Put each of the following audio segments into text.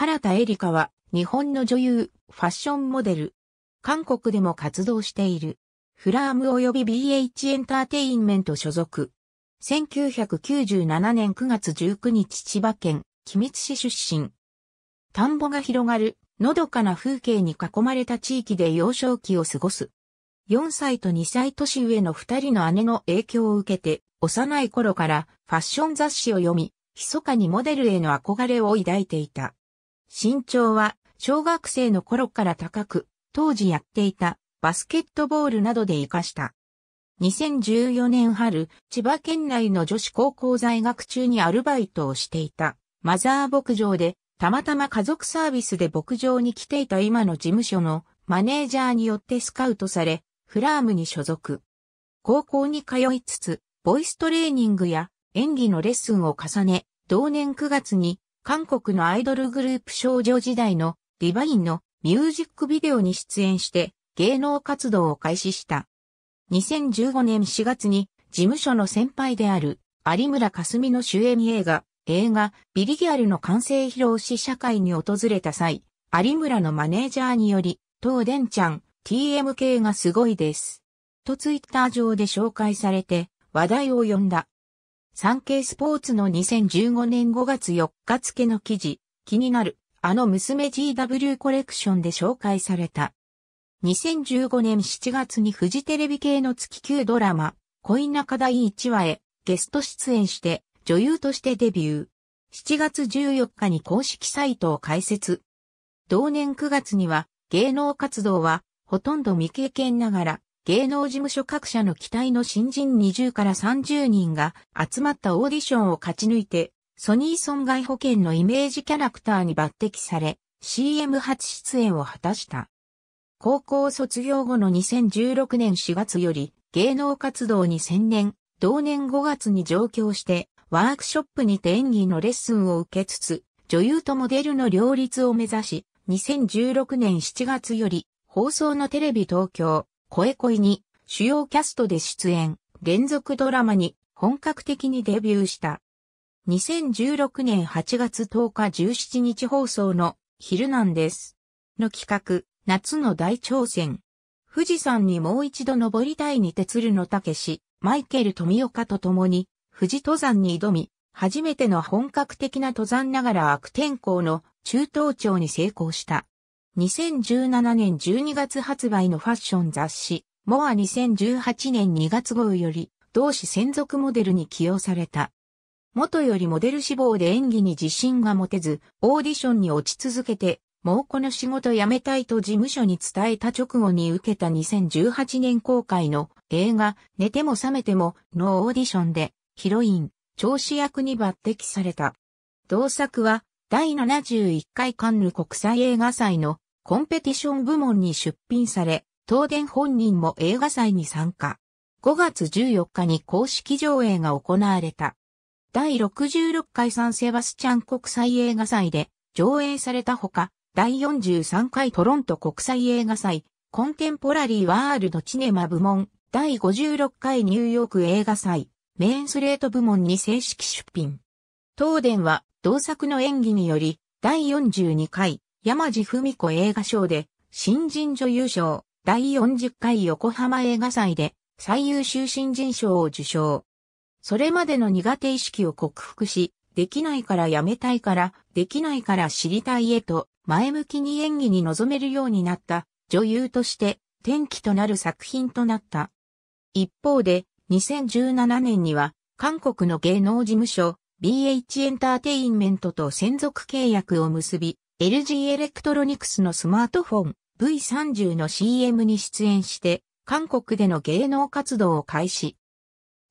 原田エリカは、日本の女優、ファッションモデル。韓国でも活動している。フラーム及び BH エンターテインメント所属。1997年9月19日千葉県、君津市出身。田んぼが広がる、のどかな風景に囲まれた地域で幼少期を過ごす。4歳と2歳年上の2人の姉の影響を受けて、幼い頃からファッション雑誌を読み、密かにモデルへの憧れを抱いていた。身長は小学生の頃から高く、当時やっていたバスケットボールなどで活かした。2014年春、千葉県内の女子高校在学中にアルバイトをしていたマザー牧場で、たまたま家族サービスで牧場に来ていた今の事務所のマネージャーによってスカウトされ、フラームに所属。高校に通いつつ、ボイストレーニングや演技のレッスンを重ね、同年9月に韓国のアイドルグループ少女時代のディバインのミュージックビデオに出演して芸能活動を開始した。2015年4月に事務所の先輩である有村架純の主演映画、映画ビリギャルの完成披露し社会に訪れた際、有村のマネージャーにより、東電ちゃん、TMK がすごいです。とツイッター上で紹介されて話題を呼んだ。産経スポーツの2015年5月4日付の記事、気になる、あの娘 GW コレクションで紹介された。2015年7月にフジテレビ系の月級ドラマ、恋中第1話へゲスト出演して女優としてデビュー。7月14日に公式サイトを開設。同年9月には芸能活動はほとんど未経験ながら芸能事務所各社の期待の新人20から30人が集まったオーディションを勝ち抜いて、ソニー損害保険のイメージキャラクターに抜擢され、CM 初出演を果たした。高校卒業後の2016年4月より芸能活動に専念、同年5月に上京して、ワークショップにて演技のレッスンを受けつつ、女優とモデルの両立を目指し、2016年7月より、放送のテレビ東京、声恋に主要キャストで出演、連続ドラマに本格的にデビューした。2016年8月10日17日放送の昼なんです。の企画、夏の大挑戦。富士山にもう一度登りたいに鉄るのたけし、マイケル富岡と共に富士登山に挑み、初めての本格的な登山ながら悪天候の中東町に成功した。2017年12月発売のファッション雑誌、モア2018年2月号より、同誌専属モデルに起用された。元よりモデル志望で演技に自信が持てず、オーディションに落ち続けて、もうこの仕事辞めたいと事務所に伝えた直後に受けた2018年公開の映画、寝ても覚めてものオーディションで、ヒロイン、調子役に抜擢された。同作は、第71回カンヌ国際映画祭のコンペティション部門に出品され、東電本人も映画祭に参加。5月14日に公式上映が行われた。第66回サンセバスチャン国際映画祭で上映されたほか、第43回トロント国際映画祭、コンテンポラリーワールドチネマ部門、第56回ニューヨーク映画祭、メインスレート部門に正式出品。東電は同作の演技により、第42回山地文子映画賞で新人女優賞第40回横浜映画祭で最優秀新人賞を受賞。それまでの苦手意識を克服し、できないからやめたいから、できないから知りたいへと前向きに演技に臨めるようになった女優として転機となる作品となった。一方で2017年には韓国の芸能事務所 BH エンターテインメントと専属契約を結び LG エレクトロニクスのスマートフォン V30 の CM に出演して、韓国での芸能活動を開始。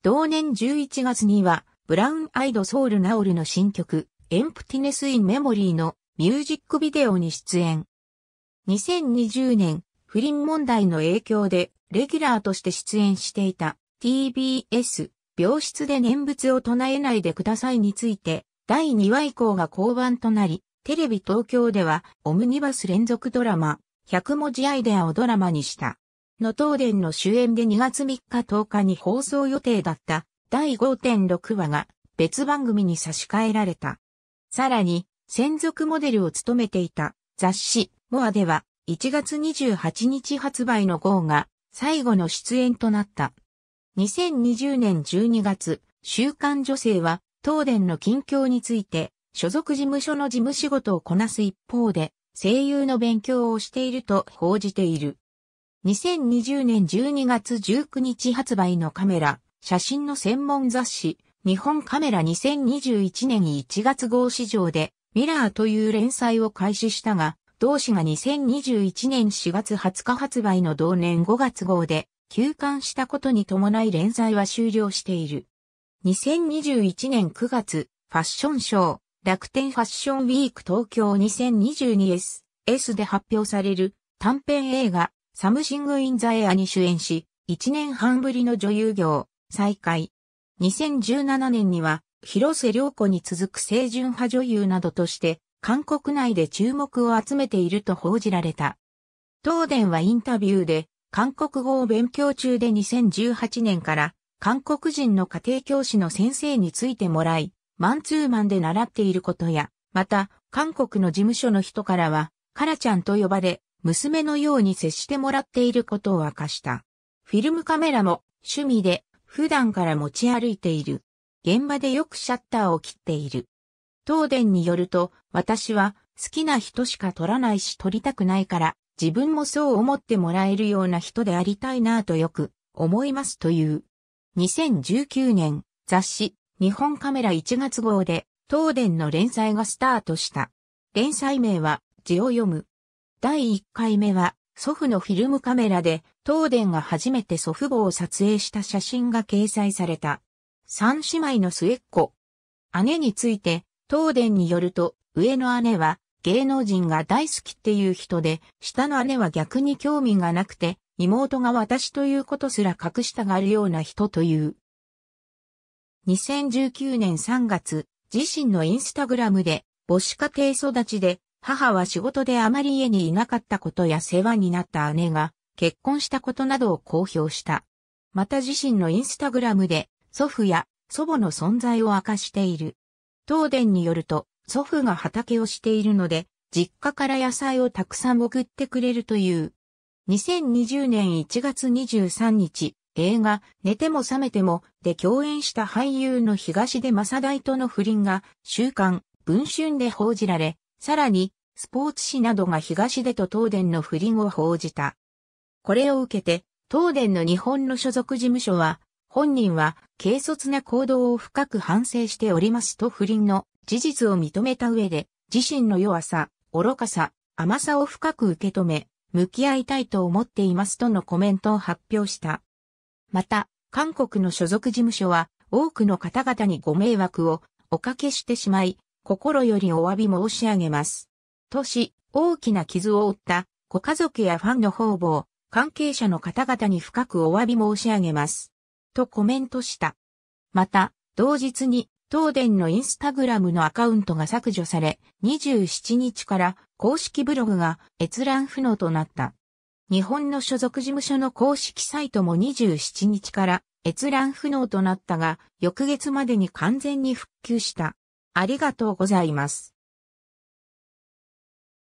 同年11月には、ブラウンアイドソウルナオルの新曲、エンプティネスインメモリーのミュージックビデオに出演。2020年、不倫問題の影響で、レギュラーとして出演していた TBS、病室で念仏を唱えないでくださいについて、第2話以降が降板となり、テレビ東京では、オムニバス連続ドラマ、100文字アイデアをドラマにした。の東電の主演で2月3日10日に放送予定だった第5.6話が別番組に差し替えられた。さらに、専属モデルを務めていた雑誌モアでは1月28日発売の号が最後の出演となった。2020年12月、週刊女性は東電の近況について所属事務所の事務仕事をこなす一方で、声優の勉強をしていると報じている。2020年12月19日発売のカメラ、写真の専門雑誌、日本カメラ2021年1月号市場で、ミラーという連載を開始したが、同誌が2021年4月20日発売の同年5月号で、休刊したことに伴い連載は終了している。2021年9月、ファッションショー、楽天ファッションウィーク東京 2022S、S で発表される短編映画、サムシング・イン・ザ・エアに主演し、1年半ぶりの女優業、再開。2017年には、広瀬良子に続く清純派女優などとして、韓国内で注目を集めていると報じられた。東電はインタビューで、韓国語を勉強中で2018年から、韓国人の家庭教師の先生についてもらい、マンツーマンで習っていることや、また、韓国の事務所の人からは、カラちゃんと呼ばれ、娘のように接してもらっていることを明かした。フィルムカメラも趣味で普段から持ち歩いている。現場でよくシャッターを切っている。東電によると、私は好きな人しか撮らないし撮りたくないから、自分もそう思ってもらえるような人でありたいなぁとよく思いますという。2019年、雑誌、日本カメラ1月号で、東電の連載がスタートした。連載名は、字を読む。第1回目は、祖父のフィルムカメラで、東電が初めて祖父母を撮影した写真が掲載された。三姉妹の末っ子。姉について、東電によると、上の姉は、芸能人が大好きっていう人で、下の姉は逆に興味がなくて、妹が私ということすら隠したがるような人という。2019年3月、自身のインスタグラムで、母子家庭育ちで、母は仕事であまり家にいなかったことや世話になった姉が結婚したことなどを公表した。また自身のインスタグラムで祖父や祖母の存在を明かしている。東電によると祖父が畑をしているので実家から野菜をたくさん送ってくれるという。2020年1月23日、映画、寝ても覚めてもで共演した俳優の東出正大との不倫が、週刊、文春で報じられ、さらに、スポーツ紙などが東出と東電の不倫を報じた。これを受けて、東電の日本の所属事務所は、本人は軽率な行動を深く反省しておりますと不倫の事実を認めた上で、自身の弱さ、愚かさ、甘さを深く受け止め、向き合いたいと思っていますとのコメントを発表した。また、韓国の所属事務所は、多くの方々にご迷惑をおかけしてしまい、心よりお詫び申し上げます。とし、大きな傷を負ったご家族やファンの方々、関係者の方々に深くお詫び申し上げます。とコメントした。また、同日に、東電のインスタグラムのアカウントが削除され、27日から公式ブログが閲覧不能となった。日本の所属事務所の公式サイトも27日から閲覧不能となったが、翌月までに完全に復旧した。ありがとうございます。